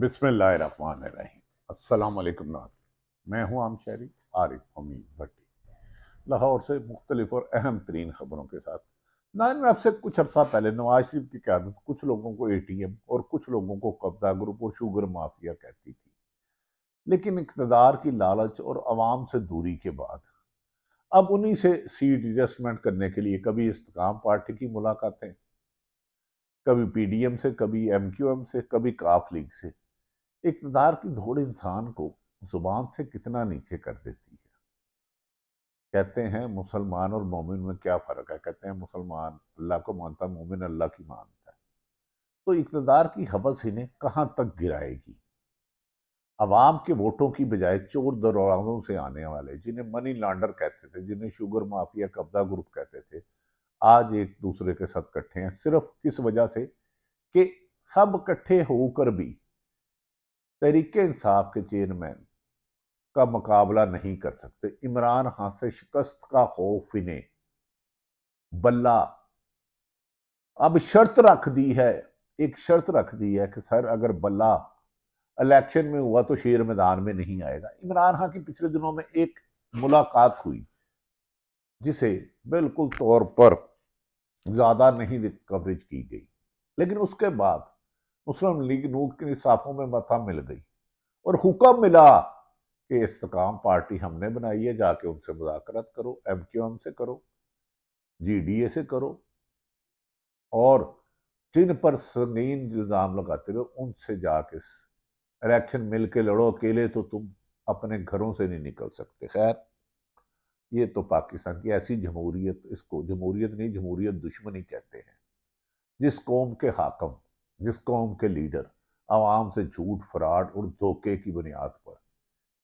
बिसमान असलकम नाथ मैं हूं आम शहरी आरिफ हमीद भट्टी लाहौर से मुख्तलिफ और अहम तरीन ख़बरों के साथ नायन में आपसे कुछ अर्सा पहले नवाज शरीफ की क्यादत कुछ लोगों को ए टी एम और कुछ लोगों को कब्जा ग्रुप और शुगर माफिया कहती थी लेकिन इकतदार की लालच और आवाम से दूरी के बाद अब उन्हीं से सीट एडजस्टमेंट करने के लिए कभी इसकाम पार्टी की मुलाकातें कभी पी डी एम से कभी एम क्यू एम से कभी काफ लीग से इकतदार की धोड़ इंसान को ज़ुबान से कितना नीचे कर देती है कहते हैं मुसलमान और मोमिन में क्या फ़र्क है कहते हैं मुसलमान अल्लाह को मानता मोमिन अल्लाह की मानता है तो इकतदार की हबस इन्हें कहाँ तक गिराएगी अवाम के वोटों की बजाय चोर दरवाजों से आने वाले जिन्हें मनी लॉन्डर कहते थे जिन्हें शुगर माफिया कब्जा ग्रुप कहते थे आज एक दूसरे के साथ इकट्ठे हैं सिर्फ किस वजह से कि सब इकट्ठे होकर भी तहरीक इंसाफ के चेयरमैन का मुकाबला नहीं कर सकते इमरान खान से शिकस्त का खौफ इन्हें बल्ला अब शर्त रख दी है एक शर्त रख दी है कि सर अगर बल्ला इलेक्शन में हुआ तो शेर मैदान में नहीं आएगा इमरान खान की पिछले दिनों में एक मुलाकात हुई जिसे बिल्कुल तौर पर ज़्यादा नहीं कवरेज की गई लेकिन उसके बाद मुस्लिम लीग नूर की साफ़ों में मथा मिल गई और हुक्म मिला कि इस्तकाम पार्टी हमने बनाई है जाके उनसे मुजाकरत करो एम क्यू एम से करो जी डी ए से करो और जिन पर संगीन इल्ज़ाम लगाते रहो उनसे जाके इलेक्शन मिल के लड़ो अकेले तो तुम अपने घरों से नहीं निकल सकते खैर ये तो पाकिस्तान की ऐसी जमहूरियत इसको जमहूरियत नहीं जमहूरियत दुश्मनी कहते हैं जिस कौम के हाकम जिस कौम के लीडर आवाम से झूठ फ्राड और धोखे की बुनियाद पर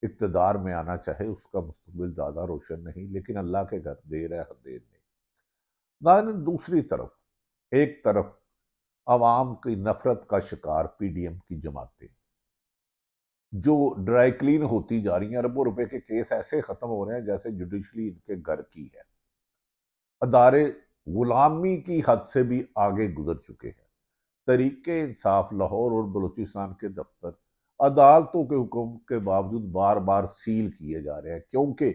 इकतदार में आना चाहे उसका मुस्तबिल ज़्यादा रोशन नहीं लेकिन अल्लाह के घर देर है देर नहीं नाजन दूसरी तरफ एक तरफ आवाम की नफरत का शिकार पी एम की जमातें जो ड्राई क्लीन होती जा रही हैं अरबों रुपए के केस ऐसे ख़त्म हो रहे हैं जैसे जुडिशली इनके घर की है अदारे गुलामी की हद से भी आगे गुजर चुके हैं तरीक़ इंसाफ लाहौर और बलूचिस्तान के दफ्तर अदालतों के हुक्म के बावजूद बार बार सील किए जा रहे हैं क्योंकि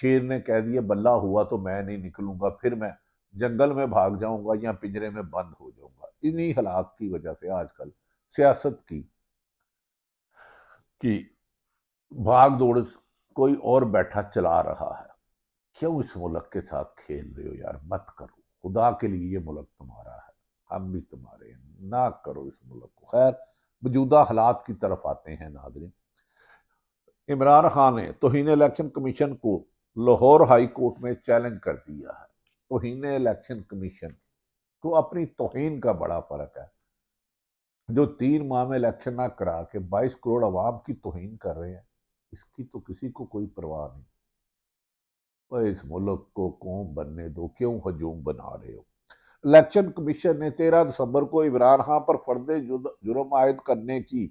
शेर ने कह दिया बल्ला हुआ तो मैं नहीं निकलूंगा फिर मैं जंगल में भाग जाऊंगा या पिंजरे में बंद हो जाऊंगा इन्हीं हालात की वजह से आजकल सियासत की कि भाग दौड़ कोई और बैठा चला रहा है क्यों इस मुल्क के साथ खेल रहे हो यार मत करो खुदा के लिए ये मुल्क तुम्हारा है हम भी तुम्हारे हैं ना करो इस मुल्क को खैर मौजूदा हालात की तरफ आते हैं नादरे इमरान खान ने तोहन इलेक्शन कमीशन को लाहौर हाई कोर्ट में चैलेंज कर दिया है तोहन इलेक्शन कमीशन को अपनी तोहन का बड़ा फ़र्क है जो तीन माह में इलेक्शन ना करा के बाईस करोड़ अवाम की तोहन कर रहे हैं इसकी तो किसी को कोई परवाह नहीं पर इस मुल्क को कौम बनने दो क्यों हजूम बना रहे हो इलेक्शन कमीशन ने 13 दिसंबर को इमरान खान पर फर्द जुर्म आयद करने की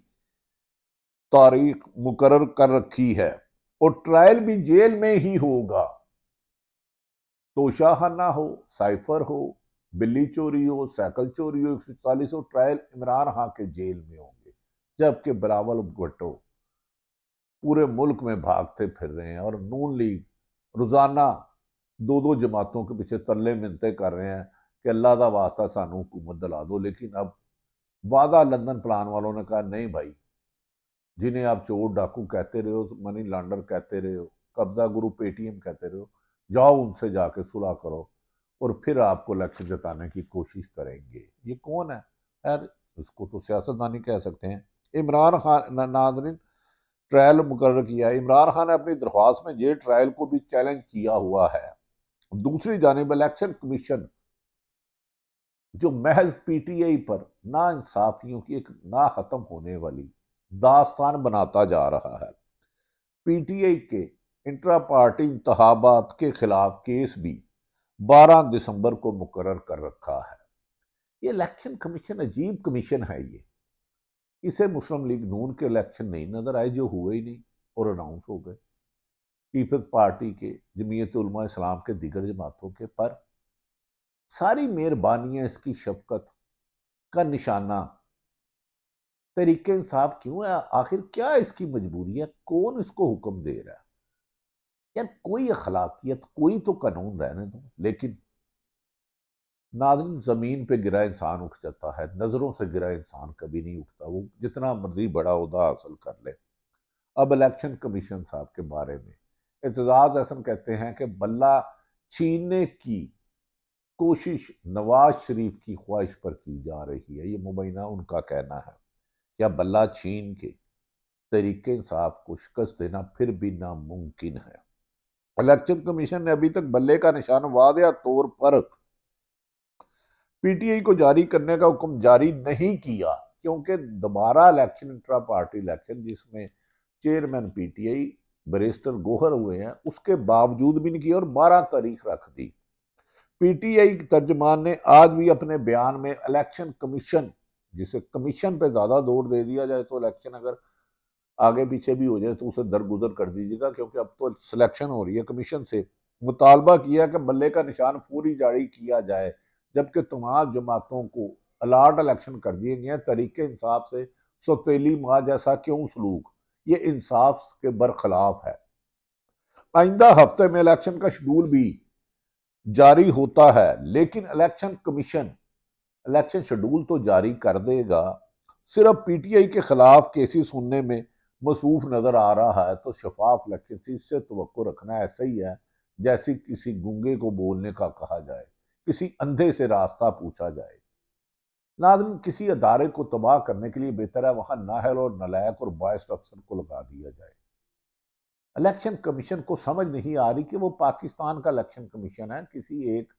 तारीख मुकर कर रखी है और ट्रायल भी जेल में ही होगा तोशाहाना हो साइफर हो बिल्ली चोरी हो साइकिल चोरी हो एक सौ चालीस हो ट्रायल इमरान खां के जेल में होंगे जबकि बिलावल भुट्टो पूरे मुल्क में भागते फिर रहे हैं और नून लीग रोजाना दो दो जमातों के पीछे तल्ले मिनते कर रहे हैं कि अल्लाह का वास्ता सानू हुकूमत दिला दो लेकिन अब वादा लंदन प्लान वालों ने कहा नहीं भाई जिन्हें आप चोर डाकू कहते रहे हो मनी लांडर कहते रहे हो कब्जा गुरु पेटीएम कहते रहे हो जाओ उनसे जाके सुलह करो और फिर आपको इलेक्शन जताने की कोशिश करेंगे ये कौन है यार इसको तो सियासतदानी कह सकते हैं इमरान खान नाजरीन ट्रायल मुकर किया है इमरान खान ने अपनी दरख्वास्त में ये ट्रायल को भी चैलेंज किया हुआ है दूसरी जानब इलेक्शन कमीशन जो महज पीटीआई पर ना इंसाफियों की एक ना ख़त्म होने वाली दास्तान बनाता जा रहा है पीटीआई के इंट्रा पार्टी इंतबात के खिलाफ केस भी 12 दिसंबर को मुकर कर रखा है ये इलेक्शन कमीशन अजीब कमीशन है ये इसे मुस्लिम लीग नून के इलेक्शन नहीं नज़र आए जो हुए ही नहीं और अनाउंस हो गए पीपल्स पार्टी के जमीयत इस्लाम के दिगर जमातों के पर सारी मेहरबानियाँ इसकी शफकत का निशाना तरीके इंसाफ क्यों है आखिर क्या इसकी मजबूरी है कौन इसको हुक्म दे रहा है यार कोई अखलाकियत कोई तो कानून रहने दो लेकिन नादन ज़मीन पे गिरा इंसान उठ जाता है नज़रों से गिरा इंसान कभी नहीं उठता वो जितना मर्जी बड़ा उदा हासिल कर ले अब इलेक्शन कमीशन साहब के बारे में एतजाज़ हसन कहते हैं कि बल्ला छीनने की कोशिश नवाज शरीफ की ख्वाहिश पर की जा रही है ये मुबैना उनका कहना है क्या बल्ला छीन के तरीके इंसाफ को शिकस्त देना फिर भी नामुमकिन है इलेक्शन कमीशन ने अभी तक बल्ले का निशान वादा तौर पर पीटीआई को जारी करने का हुक्म जारी नहीं किया क्योंकि दोबारा इलेक्शन इंट्रा पार्टी इलेक्शन जिसमें चेयरमैन पीटीआई बरिस्टर गोहर हुए हैं उसके बावजूद भी नहीं किया और बारह तारीख रख दी पीटीआई तर्जमान ने आज भी अपने बयान में इलेक्शन कमीशन जिसे कमीशन पे ज़्यादा जोर दे दिया जाए तो इलेक्शन अगर आगे पीछे भी हो जाए तो उसे दरगुजर कर दीजिएगा क्योंकि अब तो सिलेक्शन हो रही है कमीशन से मुतालबा किया कि बल्ले का निशान पूरी जारी किया जाए जबकि तमाम जमातों को अलाट इलेक्शन कर दिए गए तरीके इंसाफ से सतीली माँ जैसा क्यों सलूक ये इंसाफ के बरखिलाफ है आइंदा हफ्ते में इलेक्शन का शेड्यूल भी जारी होता है लेकिन इलेक्शन कमीशन इलेक्शन शेड्यूल तो जारी कर देगा सिर्फ पीटीआई के खिलाफ केसेस सुनने में मसरूफ नज़र आ रहा है तो शफाफ इलेक्शन से इससे तो रखना ऐसा ही है जैसे किसी गुंगे को बोलने का कहा जाए किसी अंधे से रास्ता पूछा जाए नादम किसी अदारे को तबाह करने के लिए बेहतर है वहां नाहल और नलायक और बायस अफसर को लगा दिया जाए इलेक्शन कमीशन को समझ नहीं आ रही कि वो पाकिस्तान का इलेक्शन कमीशन है किसी एक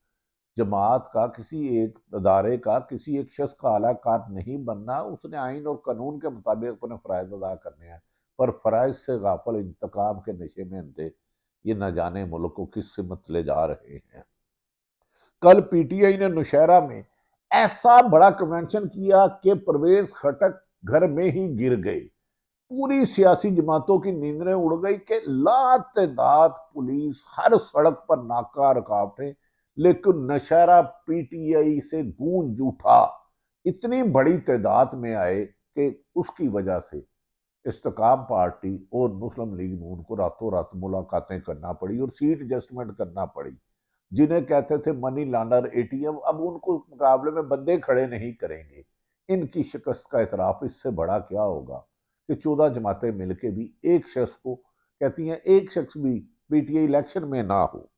जमात का किसी एक अदारे का किसी एक शख्स का अलाकार नहीं बनना उसने आइन और कानून के मुताबिक अपने फ़रज़ अदा करने हैं पर फ़रज़ से गाफल इंतकाम के नशे में अंधे ये न जाने मुल्क को किस सिमत ले जा रहे हैं कल पीटीआई ने नौशहरा में ऐसा बड़ा कन्वेंशन किया कि प्रवेश खटक घर में ही गिर गए पूरी सियासी जमातों की नींदें उड़ गई कि लात दात पुलिस हर सड़क पर नाका रुकावटें लेकिन नशहरा पीटीआई से गूंज उठा इतनी बड़ी तादाद में आए कि उसकी वजह से इस्तकाम पार्टी और मुस्लिम लीग नून को रातों रात मुलाकातें करना पड़ी और सीट एडजस्टमेंट करना पड़ी जिन्हें कहते थे मनी लॉन्डर एटीएम अब उनको मुकाबले में बंदे खड़े नहीं करेंगे इनकी शिकस्त का इतराफ इससे बड़ा क्या होगा कि चौदह जमातें मिलके भी एक शख्स को कहती हैं एक शख्स भी पीटीए इलेक्शन में ना हो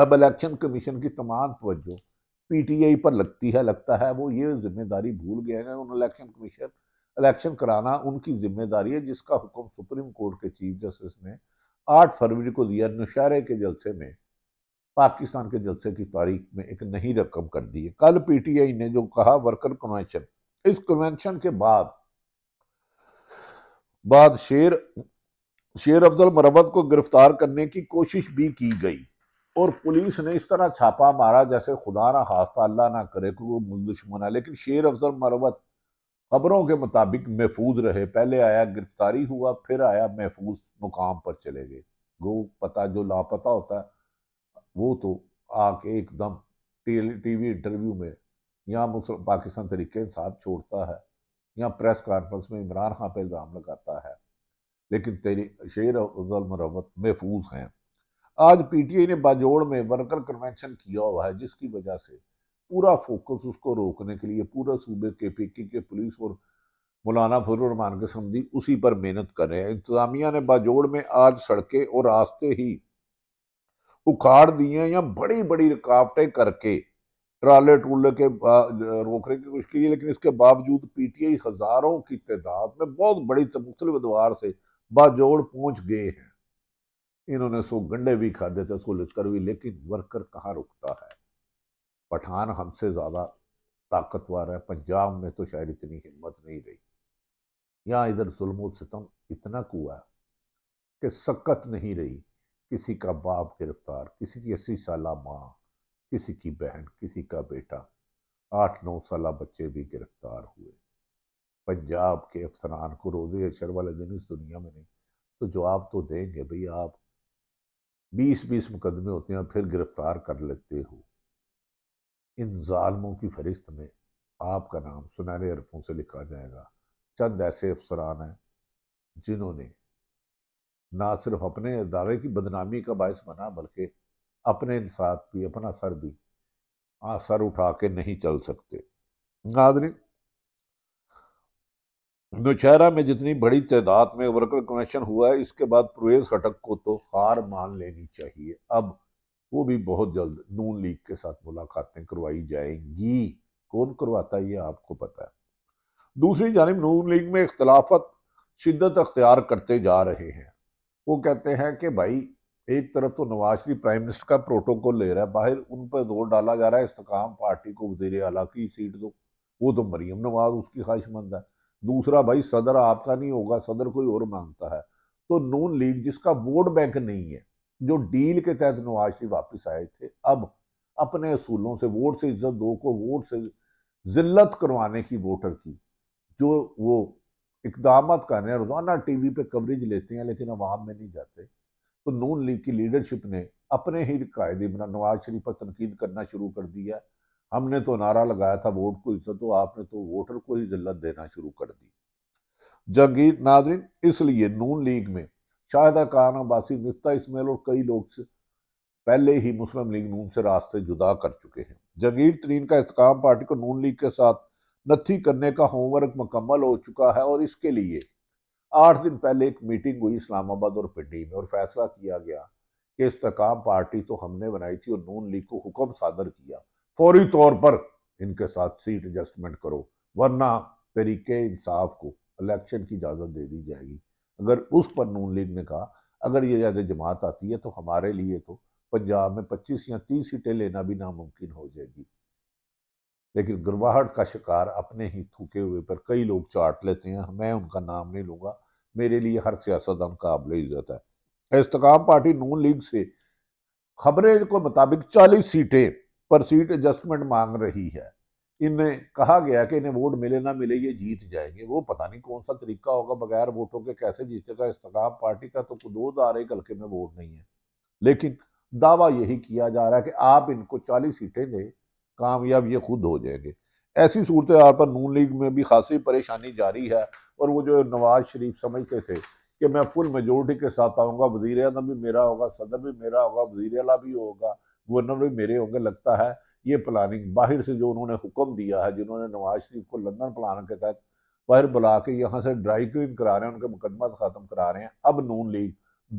अब इलेक्शन कमीशन की तमाम तवज्जो पीटीआई पर लगती है लगता है वो ये जिम्मेदारी भूल गए हैं उन इलेक्शन कमीशन इलेक्शन कराना उनकी जिम्मेदारी है जिसका हुक्म सुप्रीम कोर्ट के चीफ जस्टिस ने आठ फरवरी को दिया नुशारे के जलसे में पाकिस्तान के जलसे की तारीख में एक नई रकम कर दी है कल पीटीआई ने जो कहा वर्कर कन्वेंशन इस कन्वेंशन के बाद बाद शेर शेर अफजल मरवत को गिरफ्तार करने की कोशिश भी की गई और पुलिस ने इस तरह छापा मारा जैसे खुदा ना खास्ता अल्लाह ना करे को दुश्मन है लेकिन शेर अफजल मरवत खबरों के मुताबिक महफूज रहे पहले आया गिरफ्तारी हुआ फिर आया महफूज मुकाम पर चले गए वो पता जो लापता होता है वो तो आके एकदम टीवी इंटरव्यू में यहाँ पाकिस्तान तरीके इंसाफ छोड़ता है या प्रेस कॉन्फ्रेंस में इमरान खान पर इल्ज़ाम लगाता है लेकिन तेरी शेर अफजल मरवत महफूज हैं आज पी टी आई ने बाजोड़ में वर्कर कन्वेंशन किया हुआ है जिसकी वजह से पूरा फोकस उसको रोकने के लिए पूरा सूबे के पी के, के पुलिस और मौलाना फजलरहमान के समझी उसी पर मेहनत कर रहे हैं इंतजामिया ने बाजोड़ में आज सड़कें और रास्ते ही उखाड़ दिए या बड़ी बड़ी रुकावटें करके ट्राले ट्रूले के रोकने की कोशिश की लेकिन इसके बावजूद पी टी आई हज़ारों की तादाद में बहुत बड़ी मुख्तलिफ द्वार से बाजोड़ पहुँच गए हैं इन्होंने सो गंडे भी खा देते सो लिखकर भी लेकिन वर्कर कहाँ रुकता है पठान हमसे ज़्यादा ताकतवर है पंजाब में तो शायद इतनी हिम्मत नहीं रही यहाँ इधर जुल्म सितम तो इतना कुआ कि सकत नहीं रही किसी का बाप गिरफ्तार किसी की अस्सी साल माँ किसी की बहन किसी का बेटा आठ नौ साल बच्चे भी गिरफ्तार हुए पंजाब के अफसरान को रोज़े अशर वाले दिन इस दुनिया में नहीं तो जवाब तो देंगे भाई आप बीस बीस मुकदमे होते हैं फिर गिरफ्तार कर लेते हो इन ालमों की फहरिस्त में आपका नाम सुनहरे अरफों से लिखा जाएगा चंद ऐसे अफसरान हैं जिन्होंने ना सिर्फ अपने इदारे की बदनामी का बायस बना बल्कि अपने साथ भी अपना सर भी आ सर उठा के नहीं चल सकते नादरी नौशहरा में जितनी बड़ी तादाद में वर्कर कनेक्शन हुआ है इसके बाद प्रवेश खटक को तो हार मान लेनी चाहिए अब वो भी बहुत जल्द नून लीग के साथ मुलाकातें करवाई जाएंगी कौन करवाता है ये आपको पता है दूसरी जानब नून लीग में इख्तलाफत शिद्दत अख्तियार करते जा रहे हैं वो कहते हैं कि भाई एक तरफ तो नवाज शरीफ प्राइम मिनिस्टर का प्रोटोकॉल ले रहा है बाहर उन पर जोर डाला जा रहा है इस्तकाम पार्टी को वजीर अला की सीट दो वो तो मरीम नवाज उसकी ख्वाहिशमंद है दूसरा भाई सदर आपका नहीं होगा सदर कोई और मांगता है तो नून लीग जिसका वोट बैंक नहीं है जो डील के तहत नवाज शरीफ वापस आए थे अब अपने असूलों से वोट से इज्जत दो को वोट से जिल्लत करवाने की वोटर की जो वो इकदाम कर रहे हैं रोजाना वी पर कवरेज लेते हैं लेकिन अवाम में नहीं जाते तो नून लीग की लीडरशिप ने अपने ही कायदे इमरान नवाज शरीफ पर तनकीद करना शुरू कर दिया हमने तो नारा लगाया था वोट को इज्जत दो आपने तो वोटर को ही जिल्लत देना शुरू कर दी जहांगीर नादरीन इसलिए नून लीग में शाहिदा कान अब्बासी मिफ्ता इसमेल और कई लोग से पहले ही मुस्लिम लीग नून से रास्ते जुदा कर चुके हैं जहांगीर तरीन का इसकाम पार्टी को नून लीग के साथ नथी करने का होमवर्क मुकम्मल हो चुका है और इसके लिए आठ दिन पहले एक मीटिंग हुई इस्लामाबाद और पिंडी में और फैसला किया गया कि इस्तकाम पार्टी तो हमने बनाई थी और नून लीग को हुक्म सादर किया फौरी तौर पर इनके साथ सीट एडजस्टमेंट करो वरना तरीके इंसाफ को इलेक्शन की इजाज़त दे दी जाएगी अगर उस पर नून लीग ने कहा अगर ये ज्यादा जमात आती है तो हमारे लिए तो पंजाब में 25 या 30 सीटें लेना भी नामुमकिन हो जाएगी लेकिन गुरवाहट का शिकार अपने ही थूके हुए पर कई लोग चाट लेते हैं मैं उनका नाम नहीं लूँगा मेरे लिए हर सियासतदान काबिल इज़्ज़त है इसकाम पार्टी नून लीग से खबरें के मुताबिक चालीस सीटें पर सीट एडजस्टमेंट मांग रही है इन्हें कहा गया कि इन्हें वोट मिले ना मिले ये जीत जाएंगे वो पता नहीं कौन सा तरीका होगा बगैर वोटों के कैसे जीतेगा इस्तकाम पार्टी का तो दो दार एक हल्के में वोट नहीं है लेकिन दावा यही किया जा रहा है कि आप इनको चालीस सीटें दें कामयाब ये खुद हो जाएंगे ऐसी सूरत हाल पर नून लीग में भी खासी परेशानी जारी है और वो जो नवाज शरीफ समझते थे कि मैं फुल मेजोरिटी के साथ आऊँगा वजीर अजम भी मेरा होगा सदर भी मेरा होगा वजीर अला भी होगा गवर्नर भी मेरे होंगे लगता है ये प्लानिंग बाहर से जो उन्होंने हुक्म दिया है जिन्होंने नवाज शरीफ को लंदन प्लान के तहत बाहर बुला के यहाँ से ड्राई क्लीन करा रहे हैं उनके मुकदमा ख़त्म करा रहे हैं अब नून लीग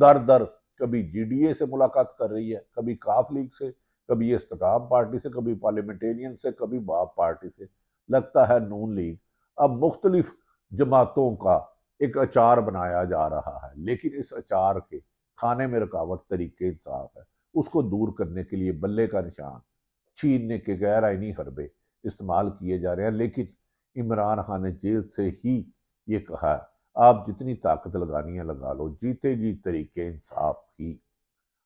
दर दर कभी ए से मुलाकात कर रही है कभी काफ लीग से कभी इस्तकाम पार्टी से कभी पार्लियामेंटेरियन से कभी बाप पार्टी से लगता है नून लीग अब मुख्तलिफ जमातों का एक अचार बनाया जा रहा है लेकिन इस अचार के खाने में रुकावट तरीके इंसाफ है उसको दूर करने के लिए बल्ले का निशान छीनने के गैर आइनी हरबे इस्तेमाल किए जा रहे हैं लेकिन इमरान खान ने जेल से ही ये कहा आप जितनी ताकत लगानी है लगा लो जीते जी तरीके इंसाफ ही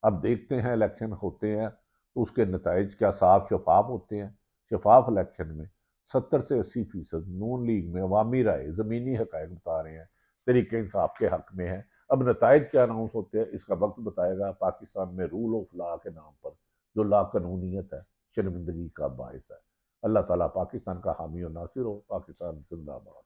अब देखते हैं इलेक्शन होते हैं तो उसके नतज क्या साफ शफाफ होते हैं शफाफ इलेक्शन में सत्तर से अस्सी फीसद नून लीग में अवामी राय ज़मीनी हक बता रहे हैं तरीके इंसाफ के हक में है अब नतज क्या अनाउंस होते हैं इसका वक्त बताएगा पाकिस्तान में रूल ऑफ लॉ के नाम पर जो ला कानूनीत है शर्मिंदगी का बायस है अल्लाह ताली पाकिस्तान का हामी और नासिर हो पाकिस्तान जिंदाबाद